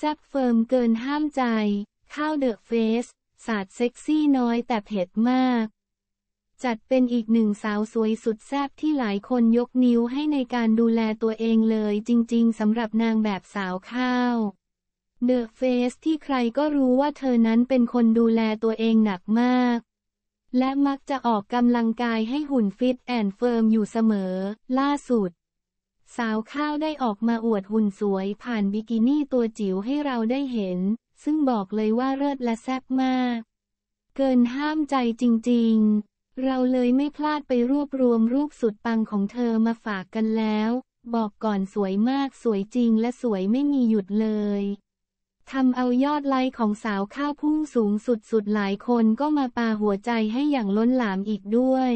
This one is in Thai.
แซบเฟิร์มเกินห้ามใจ ข้าวเดอะเฟสศาสเซ็กซี่น้อยแต่เผ็ดมาก จัดเป็นอีกหนึ่งสาวสวยสุดแซบที่หลายคนยกนิ้วให้ในการดูแลตัวเองเลยจริงๆสำหรับนางแบบสาวข้าวเดอะเฟสที่ใครก็รู้ว่าเธอนั้นเป็นคนดูแลตัวเองหนักมาก และมักจะออกกำลังกายให้หุ่นฟิตแอนด์เฟิร์มอยู่เสมอ ล่าสุดสาวข้าวได้ออกมาอวดหุ่นสวยผ่านบิกินี่ตัวจิ๋วให้เราได้เห็น ซึ่งบอกเลยว่าเลิศและแซ่บมาก เกินห้ามใจจริงๆ เราเลยไม่พลาดไปรวบรวมรูปสุดปังของเธอมาฝากกันแล้ว บอกก่อนสวยมากสวยจริงและสวยไม่มีหยุดเลย ทำเอายอดไลค์ของสาวข้าวพุ่งสูงสุดๆหลายคนก็มาปาหัวใจให้อย่างล้นหลามอีกด้วย